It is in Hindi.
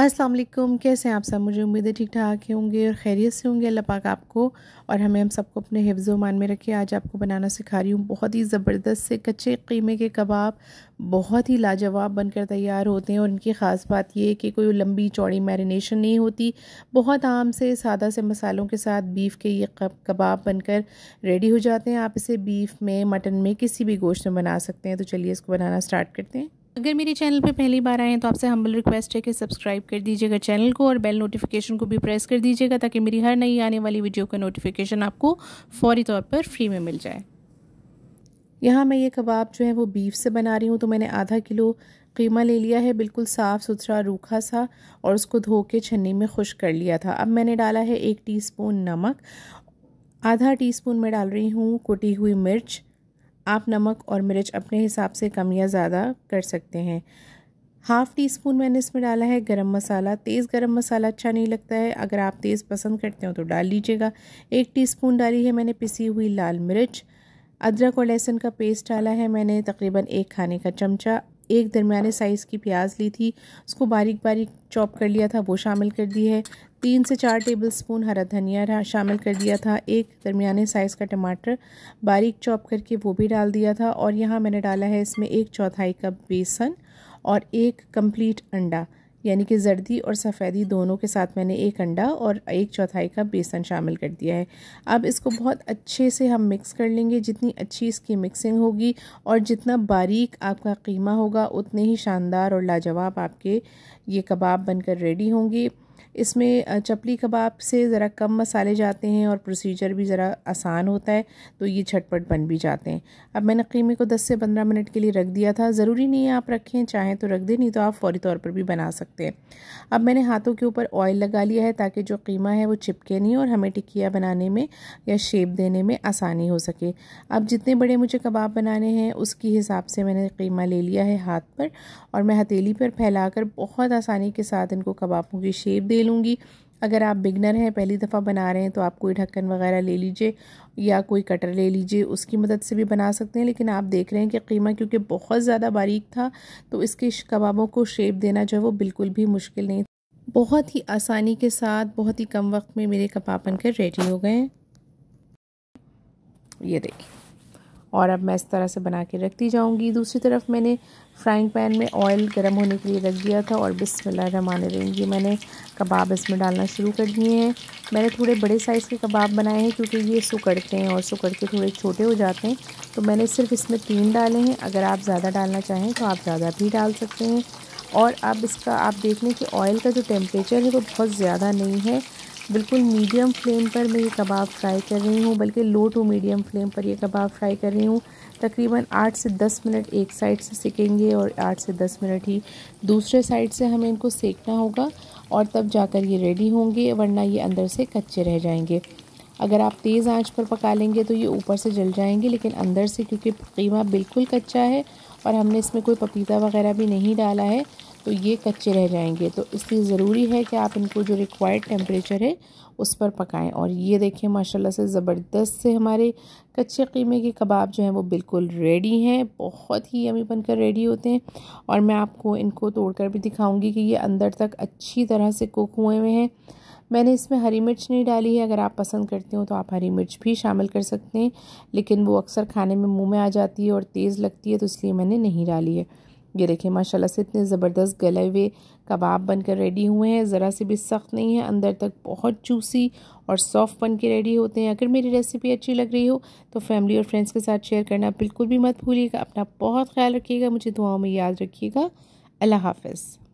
अस्सलाम वालेकुम कैसे हैं आप सब मुझे उम्मीद है ठीक ठाक होंगे और खैरियत से होंगे अल्लाह पाक आपको और हमें हम सबको अपने हिफ्ज़ मान में रखे आज आपको बनाना सिखा रही हूँ बहुत ही ज़बरदस्त से कच्चे कीमे के कबाब बहुत ही लाजवाब बनकर तैयार होते हैं और इनकी ख़ास बात यह कि कोई लंबी चौड़ी मैरिनेशन नहीं होती बहुत आम से सादा से मसालों के साथ बीफ़ के ये कबाब बनकर रेडी हो जाते हैं आप इसे बीफ़ में मटन में किसी भी गोश्त में बना सकते हैं तो चलिए इसको बनाना स्टार्ट करते हैं अगर मेरे चैनल पर पहली बार आए हैं तो आपसे हम्बल रिक्वेस्ट है कि सब्सक्राइब कर दीजिएगा चैनल को और बेल नोटिफिकेशन को भी प्रेस कर दीजिएगा ताकि मेरी हर नई आने वाली वीडियो का नोटिफिकेशन आपको फौरी तौर पर फ्री में मिल जाए यहाँ मैं ये कबाब जो है वो बीफ से बना रही हूँ तो मैंने आधा किलो कीमा ले लिया है बिल्कुल साफ़ सुथरा रूखा सा और उसको धो के छन्नी में खुश कर लिया था अब मैंने डाला है एक टीस्पून नमक आधा टीस्पून में डाल रही हूँ कुटी हुई मिर्च आप नमक और मिर्च अपने हिसाब से कम या ज़्यादा कर सकते हैं हाफ़ टी स्पून मैंने इसमें डाला है गरम मसाला तेज़ गरम मसाला अच्छा नहीं लगता है अगर आप तेज़ पसंद करते हो तो डाल लीजिएगा एक टीस्पून डाली है मैंने पिसी हुई लाल मिर्च अदरक और लहसुन का पेस्ट डाला है मैंने तकरीबन एक खाने का चमचा एक दरमिया साइज़ की प्याज ली थी उसको बारीक बारीक चॉप कर लिया था वो शामिल कर दी है तीन से चार टेबल स्पून हरा धनिया शामिल कर दिया था एक दरमियाने साइज़ का टमाटर बारीक चॉप करके वो भी डाल दिया था और यहाँ मैंने डाला है इसमें एक चौथाई कप बेसन और एक कंप्लीट अंडा यानी कि जर्दी और सफ़ेदी दोनों के साथ मैंने एक अंडा और एक चौथाई कप बेसन शामिल कर दिया है अब इसको बहुत अच्छे से हम मिक्स कर लेंगे जितनी अच्छी इसकी मिक्सिंग होगी और जितना बारीक आपका कीमा होगा उतने ही शानदार और लाजवाब आपके ये कबाब बनकर रेडी होंगे इसमें चपली कबाब से ज़रा कम मसाले जाते हैं और प्रोसीजर भी ज़रा आसान होता है तो ये झटपट बन भी जाते हैं अब मैंने कीमे को 10 से 15 मिनट के लिए रख दिया था ज़रूरी नहीं है आप रखें चाहें तो रख दें नहीं तो आप फौरी तौर पर भी बना सकते हैं अब मैंने हाथों के ऊपर ऑयल लगा लिया है ताकि जो कीमा है वो चिपके नहीं और हमें टिकिया बनाने में या शेप देने में आसानी हो सके अब जितने बड़े मुझे कबाब बनाने हैं उसके हिसाब से मैंने कीमा ले लिया है हाथ पर और मैं हथेली पर फैलाकर बहुत आसानी के साथ इनको कबाबों की शेप दे लूँगी अगर आप बिगनर हैं पहली दफ़ा बना रहे हैं तो आप कोई ढक्कन वगैरह ले लीजिए या कोई कटर ले लीजिए उसकी मदद से भी बना सकते हैं लेकिन आप देख रहे हैं कि कीमा क्योंकि बहुत ज़्यादा बारीक था तो इसके कबाबों को शेप देना जो है वो बिल्कुल भी मुश्किल नहीं बहुत ही आसानी के साथ बहुत ही कम वक्त में मेरे कबाब बनकर रेडी हो गए ये देखिए और अब मैं इस तरह से बना के रखती जाऊँगी दूसरी तरफ मैंने फ्राइंग पैन में ऑयल गर्म होने के लिए रख दिया था और बिस्मिल्लाह रहमान रहीम ये मैंने कबाब इसमें डालना शुरू कर दिए हैं मैंने थोड़े बड़े साइज़ के कबाब बनाए हैं क्योंकि ये सुकड़ते हैं और सुकड़ के थोड़े छोटे हो जाते हैं तो मैंने सिर्फ इसमें तीन डाले हैं अगर आप ज़्यादा डालना चाहें तो आप ज़्यादा भी डाल सकते हैं और अब इसका आप देख लें कि ऑयल का जो टेम्परेचर है वो बहुत ज़्यादा नहीं है बिल्कुल मीडियम फ्लेम पर मैं ये कबाब फ्राई कर रही हूँ बल्कि लो टू मीडियम फ्लेम पर ये कबाब फ्राई कर रही हूँ तकरीबन आठ से दस मिनट एक साइड से सेकेंगे और आठ से दस मिनट ही दूसरे साइड से हमें इनको सेकना होगा और तब जाकर ये रेडी होंगे वरना ये अंदर से कच्चे रह जाएंगे अगर आप तेज़ आंच पर पका लेंगे तो ये ऊपर से जल जाएंगे लेकिन अंदर से क्योंकि कीमा बिल्कुल कच्चा है और हमने इसमें कोई पपीता वगैरह भी नहीं डाला है तो ये कच्चे रह जाएंगे तो इसलिए ज़रूरी है कि आप इनको जो रिक्वायर्ड टेम्परेचर है उस पर पकाएं और ये देखिए माशाल्लाह से ज़बरदस्त से हमारे कच्चे कीमे के कबाब जो हैं वो बिल्कुल रेडी हैं बहुत ही अमी बनकर रेडी होते हैं और मैं आपको इनको तोड़कर भी दिखाऊंगी कि ये अंदर तक अच्छी तरह से कुक हुए हुए हैं मैंने इसमें हरी मिर्च नहीं डाली है अगर आप पसंद करते हो तो आप हरी मिर्च भी शामिल कर सकते हैं लेकिन वो अक्सर खाने में मुँह में आ जाती है और तेज़ लगती है तो इसलिए मैंने नहीं डाली है ये देखिए माशाल्लाह से इतने ज़बरदस्त गले हुए कबाब बनकर रेडी हुए हैं ज़रा से भी सख्त नहीं है अंदर तक बहुत जूसी और सॉफ्ट बन के रेडी होते हैं अगर मेरी रेसिपी अच्छी लग रही हो तो फैमिली और फ्रेंड्स के साथ शेयर करना बिल्कुल भी मत भूलिएगा अपना बहुत ख्याल रखिएगा मुझे दुआओं में याद रखिएगा अल्लाह हाफिज़